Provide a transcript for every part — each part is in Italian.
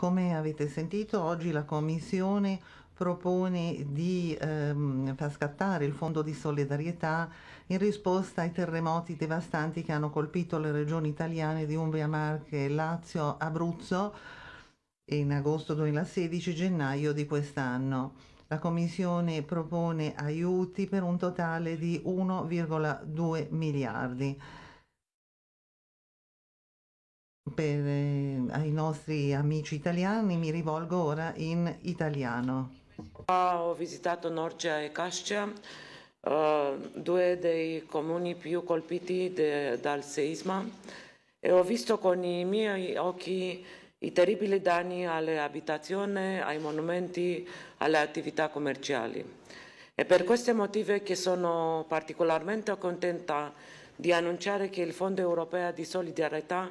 Come avete sentito, oggi la Commissione propone di ehm, far scattare il Fondo di solidarietà in risposta ai terremoti devastanti che hanno colpito le regioni italiane di Umbria, Marche, Lazio, Abruzzo in agosto 2016 e gennaio di quest'anno. La Commissione propone aiuti per un totale di 1,2 miliardi per eh, ai nostri amici italiani, mi rivolgo ora in italiano. Ho visitato Norcia e Cascia, eh, due dei comuni più colpiti de, dal seisma, e ho visto con i miei occhi i terribili danni alle abitazioni, ai monumenti, alle attività commerciali. È per questi motivi che sono particolarmente contenta di annunciare che il Fondo europeo di solidarietà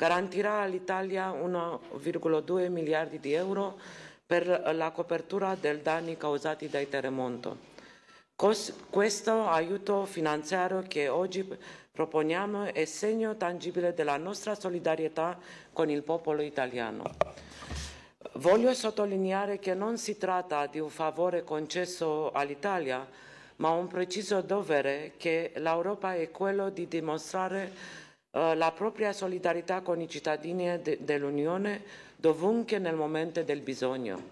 garantirà all'Italia 1,2 miliardi di euro per la copertura dei danni causati dai terremoti. Questo aiuto finanziario che oggi proponiamo è segno tangibile della nostra solidarietà con il popolo italiano. Voglio sottolineare che non si tratta di un favore concesso all'Italia, ma un preciso dovere che l'Europa è quello di dimostrare eh, la propria solidarietà con i cittadini dell'Unione dovunque nel momento del bisogno.